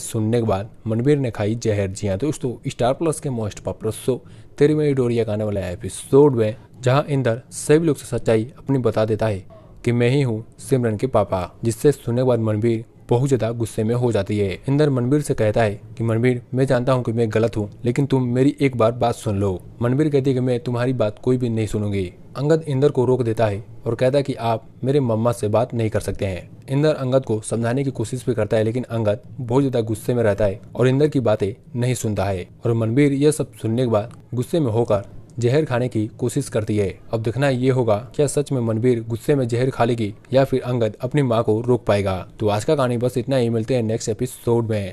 सुनने के बाद मनवीर ने खाई जहर जिया हाँ, तो दोस्तों स्टार प्लस के most popular show Teri Meri डोरिया का आने वाला एपिसोड में जहां इंदर सभी लोग से सच्चाई अपनी बता देता है कि मैं ही हूँ सिमरन के पापा जिससे सुनने के बाद मनवीर बहुत ज़्यादा गुस्से में हो जाती है इंदर मनवीर से कहता है कि मनवीर मैं जानता हूँ कि मैं गलत हूँ लेकिन तुम मेरी एक बार बात सुन लो मनवीर कहती है कि मैं तुम्हारी बात कोई भी नहीं सुनूंगी अंगद इंदर को रोक देता है और कहता है कि आप मेरे मम्मा से बात नहीं कर सकते हैं इंदर अंगद को समझाने की कोशिश भी करता है लेकिन अंगद बहुत ज्यादा गुस्से में रहता है और इंदर की बातें नहीं सुनता है और मनबीर यह सब सुनने के बाद गुस्से में होकर जहर खाने की कोशिश करती है अब देखना ये होगा क्या सच में मनबीर गुस्से में जहर खा लेगी या फिर अंगद अपनी माँ को रोक पाएगा तो आज का कहानी बस इतना ही मिलते हैं नेक्स्ट एपिसोड में